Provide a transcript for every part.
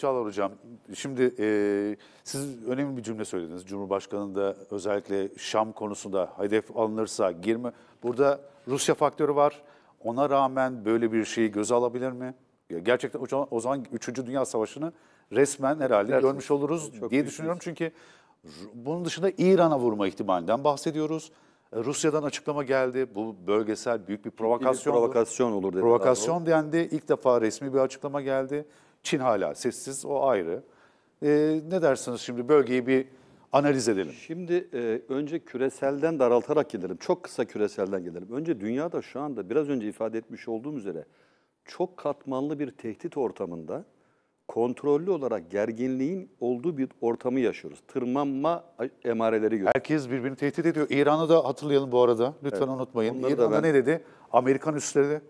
Çağlar Hocam, şimdi e, siz önemli bir cümle söylediniz. Cumhurbaşkanı da özellikle Şam konusunda hedef alınırsa girme. Burada Rusya faktörü var. Ona rağmen böyle bir şeyi göze alabilir mi? Ya gerçekten o zaman 3. Dünya Savaşı'nı resmen herhalde Gerçekten. görmüş oluruz Çok diye düşünüyorum. Çünkü bunun dışında İran'a vurma ihtimalinden bahsediyoruz. E, Rusya'dan açıklama geldi. Bu bölgesel büyük bir provokasyon. Bir provokasyon olur dedi. Provokasyon dendi. İlk defa resmi bir açıklama geldi. Çin hala sessiz, o ayrı. E, ne dersiniz şimdi bölgeyi bir analiz edelim. Şimdi e, önce küreselden daraltarak gidelim. Çok kısa küreselden gidelim. Önce dünyada şu anda biraz önce ifade etmiş olduğum üzere çok katmanlı bir tehdit ortamında kontrollü olarak gerginliğin olduğu bir ortamı yaşıyoruz. Tırmanma emareleri görüyoruz. Herkes birbirini tehdit ediyor. İran'ı da hatırlayalım bu arada. Lütfen evet. unutmayın. Onları İran'da ben... ne dedi? Amerikan üsleri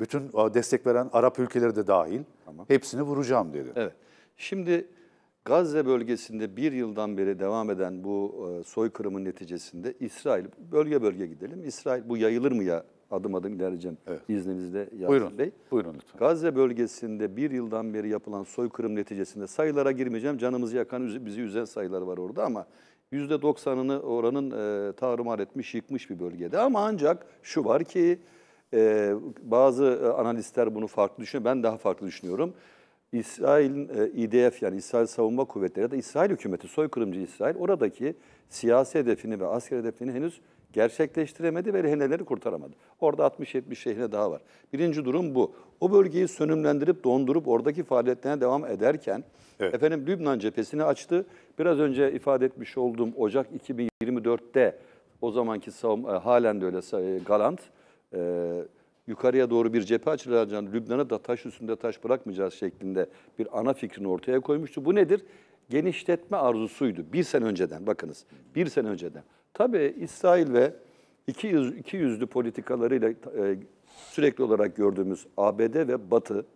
bütün e, destek veren Arap ülkeleri de dahil tamam. hepsini vuracağım dedi. Evet. Şimdi Gazze bölgesinde bir yıldan beri devam eden bu e, soykırımın neticesinde İsrail, bölge bölge gidelim. İsrail bu yayılır mı ya adım adım ilerleyeceğim evet. izninizle Yasin buyurun, Bey. Buyurun lütfen. Gazze bölgesinde bir yıldan beri yapılan soykırım neticesinde sayılara girmeyeceğim. Canımızı yakan, bizi üzen sayılar var orada ama %90'ını oranın e, tarumar etmiş, yıkmış bir bölgede. Ama ancak şu var ki ee, e, bazı analistler bunu farklı düşünüyor. Ben daha farklı düşünüyorum. İsrail'in e, İDF yani İsrail Savunma Kuvvetleri ya da İsrail hükümeti, soykırımcı İsrail oradaki siyasi hedefini ve asker hedefini henüz gerçekleştiremedi ve rehineleri kurtaramadı. Orada 60-70 şehre daha var. Birinci durum bu. O bölgeyi sönümlendirip dondurup oradaki faaliyetlerine devam ederken evet. efendim Lübnan cephesini açtı. Biraz önce ifade etmiş olduğum Ocak 2024'te o zamanki savun, e, halen de öyle e, Galant e, yukarıya doğru bir cephe açılacağını, Lübnan'a da taş üstünde taş bırakmayacağız şeklinde bir ana fikrini ortaya koymuştu. Bu nedir? Genişletme arzusuydu. Bir sene önceden, bakınız. Bir sene önceden. Tabii İsrail ve iki, yüz, iki yüzlü politikalarıyla e, sürekli olarak gördüğümüz ABD ve Batı,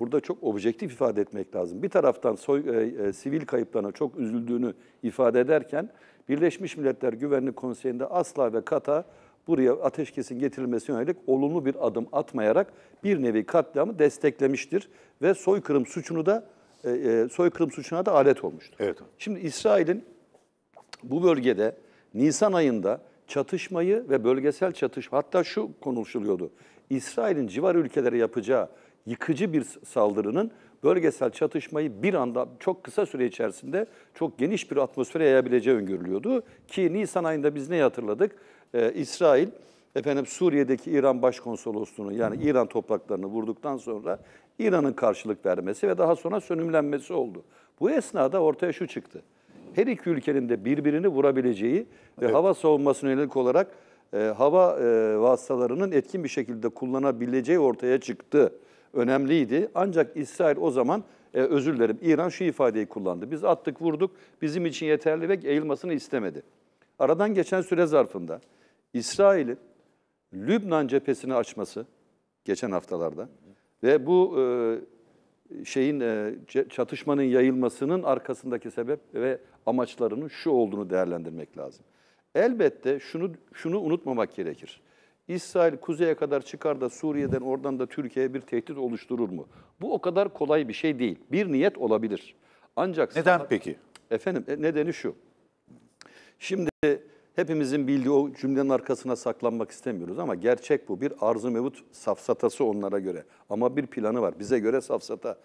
Burada çok objektif ifade etmek lazım. Bir taraftan soy, e, e, sivil kayıplarına çok üzüldüğünü ifade ederken Birleşmiş Milletler Güvenlik Konseyi'nde asla ve kata buraya ateşkesin getirilmesi yönelik olumlu bir adım atmayarak bir nevi katliamı desteklemiştir ve soykırım suçunu da e, e, soykırım suçuna da alet olmuştur. Evet. Şimdi İsrail'in bu bölgede Nisan ayında çatışmayı ve bölgesel çatışma hatta şu konuşuluyordu. İsrail'in civar ülkelere yapacağı yıkıcı bir saldırının bölgesel çatışmayı bir anda çok kısa süre içerisinde çok geniş bir atmosfere yayabileceği öngörülüyordu. Ki Nisan ayında biz ne hatırladık? e, İsrail efendim Suriye'deki İran Başkonsolosluğunu yani İran topraklarını vurduktan sonra İran'ın karşılık vermesi ve daha sonra sönümlenmesi oldu. Bu esnada ortaya şu çıktı. Her iki ülkenin de birbirini vurabileceği ve evet. hava savunmasına yönelik olarak e, hava e, vasıtalarının etkin bir şekilde kullanabileceği ortaya çıktı. Önemliydi. Ancak İsrail o zaman e, özür dilerim İran şu ifadeyi kullandı. Biz attık vurduk bizim için yeterli ve eğilmasını istemedi. Aradan geçen süre zarfında İsrail'in Lübnan cephesini açması geçen haftalarda ve bu e, şeyin e, çatışmanın yayılmasının arkasındaki sebep ve amaçlarının şu olduğunu değerlendirmek lazım. Elbette şunu şunu unutmamak gerekir. İsrail kuzeye kadar çıkar da Suriye'den oradan da Türkiye'ye bir tehdit oluşturur mu? Bu o kadar kolay bir şey değil. Bir niyet olabilir. Ancak neden sana, peki? Efendim e, nedeni şu. Şimdi Hepimizin bildiği o cümlenin arkasına saklanmak istemiyoruz ama gerçek bu. Bir arzu mevut safsatası onlara göre. Ama bir planı var. Bize göre safsata.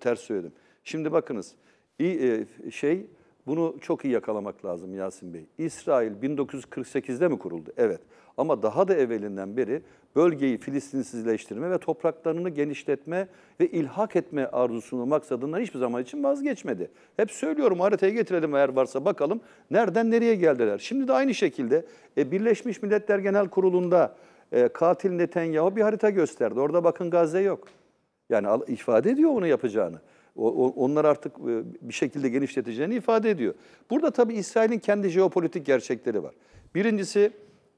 Ters söyledim. Şimdi bakınız e, şey bunu çok iyi yakalamak lazım Yasin Bey. İsrail 1948'de mi kuruldu? Evet. Ama daha da evvelinden beri bölgeyi Filistinsizleştirme ve topraklarını genişletme ve ilhak etme arzusunu maksadından hiçbir zaman için vazgeçmedi. Hep söylüyorum haritaya getirelim eğer varsa bakalım nereden nereye geldiler. Şimdi de aynı şekilde e, Birleşmiş Milletler Genel Kurulu'nda e, katil Netanyahu bir harita gösterdi. Orada bakın Gazze yok. Yani ifade ediyor onu yapacağını. Onlar artık e, bir şekilde genişleteceğini ifade ediyor. Burada tabii İsrail'in kendi jeopolitik gerçekleri var. Birincisi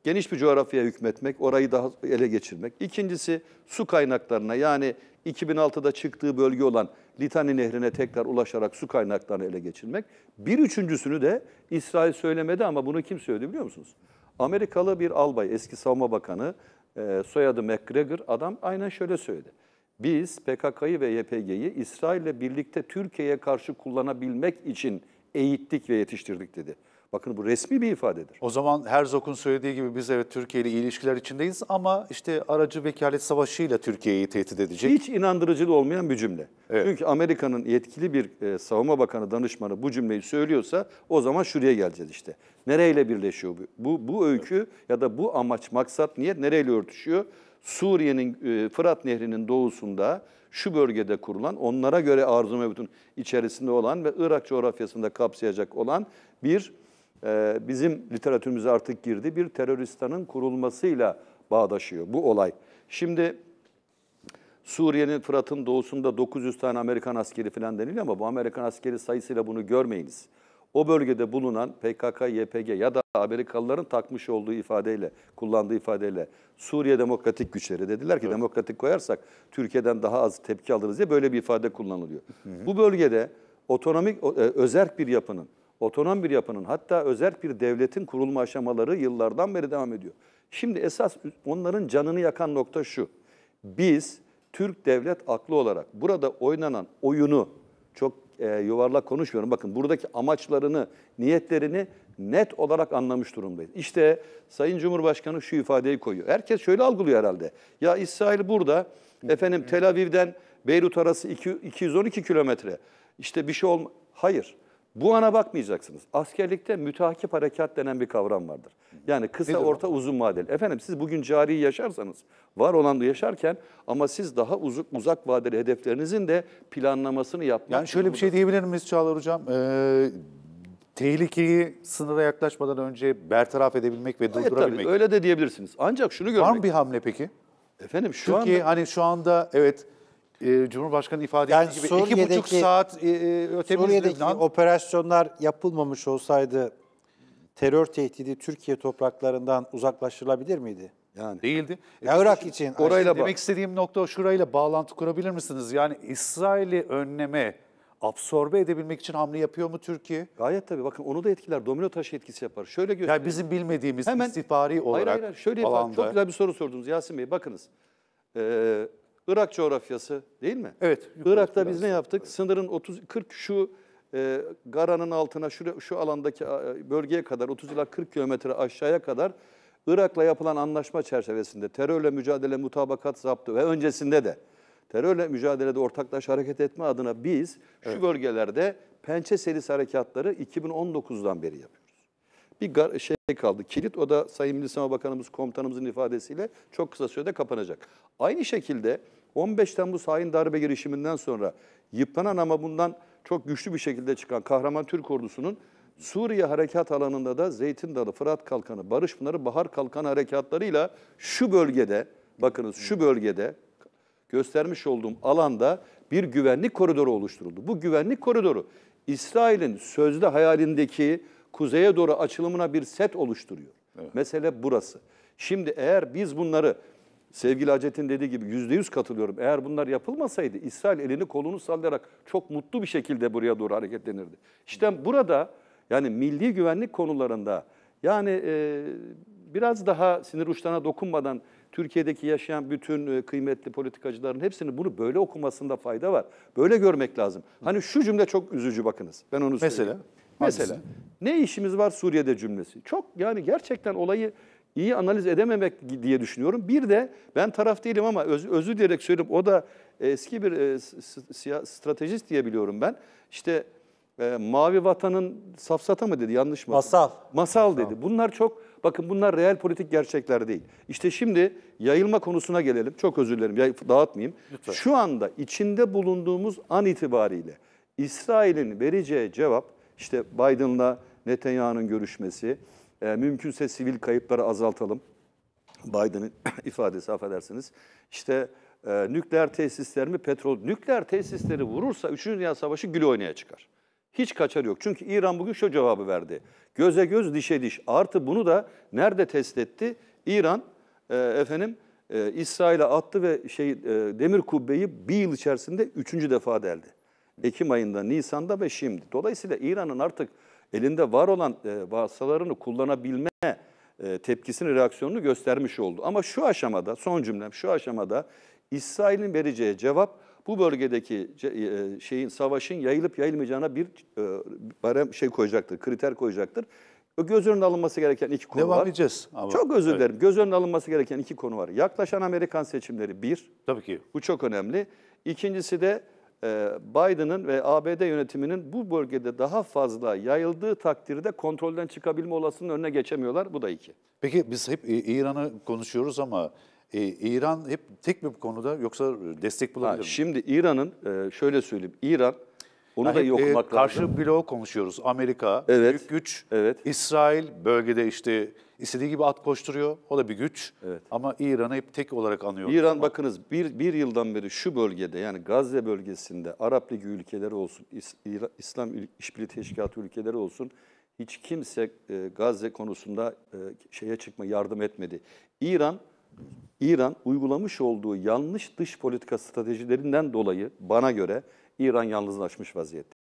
geniş bir coğrafyaya hükmetmek, orayı daha ele geçirmek. İkincisi su kaynaklarına yani 2006'da çıktığı bölge olan Litani Nehri'ne tekrar ulaşarak su kaynaklarını ele geçirmek. Bir üçüncüsünü de İsrail söylemedi ama bunu kim söyledi biliyor musunuz? Amerikalı bir albay, eski savunma bakanı, e, soyadı McGregor adam aynen şöyle söyledi. Biz PKK'yı ve YPG'yi İsrail'le birlikte Türkiye'ye karşı kullanabilmek için eğittik ve yetiştirdik dedi. Bakın bu resmi bir ifadedir. O zaman Herzog'un söylediği gibi biz evet Türkiye ile iyi ilişkiler içindeyiz ama işte aracı vekalet savaşıyla Türkiye'yi tehdit edecek. Hiç inandırıcı olmayan bir cümle. Evet. Çünkü Amerika'nın yetkili bir e, savunma bakanı danışmanı bu cümleyi söylüyorsa o zaman şuraya geleceğiz işte. Nereyle birleşiyor bu? Bu, bu öykü evet. ya da bu amaç, maksat, niyet nereyle örtüşüyor? Suriye'nin e, Fırat Nehri'nin doğusunda şu bölgede kurulan, onlara göre arzu mevcutun içerisinde olan ve Irak coğrafyasında kapsayacak olan bir e, bizim literatürümüze artık girdi bir teröristanın kurulmasıyla bağdaşıyor bu olay. Şimdi Suriye'nin Fırat'ın doğusunda 900 tane Amerikan askeri falan deniliyor ama bu Amerikan askeri sayısıyla bunu görmeyiniz o bölgede bulunan PKK, YPG ya da Amerikalıların takmış olduğu ifadeyle, kullandığı ifadeyle Suriye demokratik güçleri dediler ki evet. demokratik koyarsak Türkiye'den daha az tepki alırız diye böyle bir ifade kullanılıyor. Hı hı. Bu bölgede otonomik, e, özerk bir yapının, otonom bir yapının hatta özerk bir devletin kurulma aşamaları yıllardan beri devam ediyor. Şimdi esas onların canını yakan nokta şu. Biz Türk devlet aklı olarak burada oynanan oyunu çok e, yuvarlak konuşmuyorum. Bakın buradaki amaçlarını, niyetlerini net olarak anlamış durumdayız. İşte Sayın Cumhurbaşkanı şu ifadeyi koyuyor. Herkes şöyle algılıyor herhalde. Ya İsrail burada efendim Tel Aviv'den Beyrut arası iki, 212 kilometre. İşte bir şey olma... Hayır. Bu ana bakmayacaksınız. Askerlikte mütakip harekat denen bir kavram vardır. Yani kısa, Nedir orta, o? uzun vadeli. Efendim siz bugün cari yaşarsanız, var olanı yaşarken ama siz daha uzak, uzak vadeli hedeflerinizin de planlamasını yapmak. Yani şöyle bir şey diyebilir miyiz Çağlar Hocam? Ee, tehlikeyi sınıra yaklaşmadan önce bertaraf edebilmek ve Hayır, durdurabilmek. Tabii, öyle de diyebilirsiniz. Ancak şunu görmek. Var mı bir hamle peki? Efendim şu Türkiye anda... hani şu anda evet e, Cumhurbaşkanı ifade yani ettiği gibi Suriye'deki, iki buçuk saat e, e operasyonlar yapılmamış olsaydı terör tehdidi Türkiye topraklarından uzaklaştırılabilir miydi? Yani. Değildi. Ya Irak için. Orayla demek istediğim nokta şurayla bağlantı kurabilir misiniz? Yani İsrail'i önleme, absorbe edebilmek için hamle yapıyor mu Türkiye? Gayet tabii. Bakın onu da etkiler. Domino taşı etkisi yapar. Şöyle göstereyim. Yani bizim bilmediğimiz Hemen, istihbari olarak. Hayır hayır. Şöyle yapar. Alanda. Çok güzel bir soru sordunuz Yasin Bey. Bakınız. Ee, Irak coğrafyası değil mi? Evet. Irak'ta biz ne yaptık? Sınırın 30 40 şu e, Gara'nın altına şu, şu alandaki e, bölgeye kadar 30 ila 40 kilometre aşağıya kadar Irak'la yapılan anlaşma çerçevesinde terörle mücadele mutabakat zaptı ve öncesinde de terörle mücadelede ortaklaş hareket etme adına biz şu evet. bölgelerde pençe serisi harekatları 2019'dan beri yapıyoruz bir şey kaldı. Kilit o da Sayın Milli Savunma Bakanımız, komutanımızın ifadesiyle çok kısa sürede kapanacak. Aynı şekilde 15 Temmuz hain darbe girişiminden sonra yıpranan ama bundan çok güçlü bir şekilde çıkan kahraman Türk ordusunun Suriye harekat alanında da Zeytin Dalı, Fırat Kalkanı, Barış Pınarı, Bahar Kalkanı harekatlarıyla şu bölgede, bakınız şu bölgede göstermiş olduğum alanda bir güvenlik koridoru oluşturuldu. Bu güvenlik koridoru İsrail'in sözde hayalindeki kuzeye doğru açılımına bir set oluşturuyor. Evet. Mesele burası. Şimdi eğer biz bunları sevgili Hacet'in dediği gibi yüzde yüz katılıyorum. Eğer bunlar yapılmasaydı İsrail elini kolunu sallayarak çok mutlu bir şekilde buraya doğru hareketlenirdi. İşte burada yani milli güvenlik konularında yani e, biraz daha sinir uçlarına dokunmadan Türkiye'deki yaşayan bütün e, kıymetli politikacıların hepsini bunu böyle okumasında fayda var. Böyle görmek lazım. Hani şu cümle çok üzücü bakınız. Ben onu söyleyeyim. Mesela? Mesela ne işimiz var Suriye'de cümlesi. Çok yani gerçekten olayı iyi analiz edememek diye düşünüyorum. Bir de ben taraf değilim ama öz, özür diyerek söyleyip o da eski bir e, stratejist diye biliyorum ben. İşte e, mavi vatanın safsata mı dedi yanlış mı? Masal. Masal dedi. Tamam. Bunlar çok bakın bunlar real politik gerçekler değil. İşte şimdi yayılma konusuna gelelim. Çok özür dilerim dağıtmayayım. Lütfen. Şu anda içinde bulunduğumuz an itibariyle İsrail'in vereceği cevap işte Biden'la Netanyahu'nun görüşmesi, e, mümkünse sivil kayıpları azaltalım. Biden'ın ifadesi affedersiniz. İşte e, nükleer mi petrol, nükleer tesisleri vurursa 3. Dünya Savaşı gül oynaya çıkar. Hiç kaçar yok. Çünkü İran bugün şu cevabı verdi. Göze göz, dişe diş. Artı bunu da nerede test etti? İran, e, efendim, e, İsrail'e attı ve şey e, demir kubbeyi bir yıl içerisinde üçüncü defa deldi. Ekim ayında, Nisan'da ve şimdi. Dolayısıyla İran'ın artık elinde var olan e, vasalarını kullanabilme e, tepkisini, reaksiyonunu göstermiş oldu. Ama şu aşamada, son cümlem şu aşamada İsrail'in vereceği cevap bu bölgedeki e, şeyin savaşın yayılıp yayılmayacağına bir e, barem şey koyacaktır, kriter koyacaktır. Göz önüne alınması gereken iki konu Devam var. Devam edeceğiz. Ama. Çok özür dilerim. Evet. Göz önüne alınması gereken iki konu var. Yaklaşan Amerikan seçimleri bir. Tabii ki. Bu çok önemli. İkincisi de ee, Biden'ın ve ABD yönetiminin bu bölgede daha fazla yayıldığı takdirde kontrolden çıkabilme olasılığının önüne geçemiyorlar. Bu da iki. Peki biz hep İran'ı konuşuyoruz ama e, İran hep tek bir konuda yoksa destek bulabilir ha, Şimdi İran'ın e, şöyle söyleyeyim. İran onu yani, da iyi e, okumak e, karşı lazım. Karşı bloğu konuşuyoruz. Amerika, evet. büyük güç. Evet. İsrail bölgede işte istediği gibi at koşturuyor. O da bir güç. Evet. Ama İran'ı hep tek olarak anıyor. İran Ama... bakınız bir, bir yıldan beri şu bölgede yani Gazze bölgesinde Arap Ligi ülkeleri olsun, İslam İşbirliği Teşkilatı ülkeleri olsun hiç kimse e, Gazze konusunda e, şeye çıkma yardım etmedi. İran İran uygulamış olduğu yanlış dış politika stratejilerinden dolayı bana göre İran yalnızlaşmış vaziyette.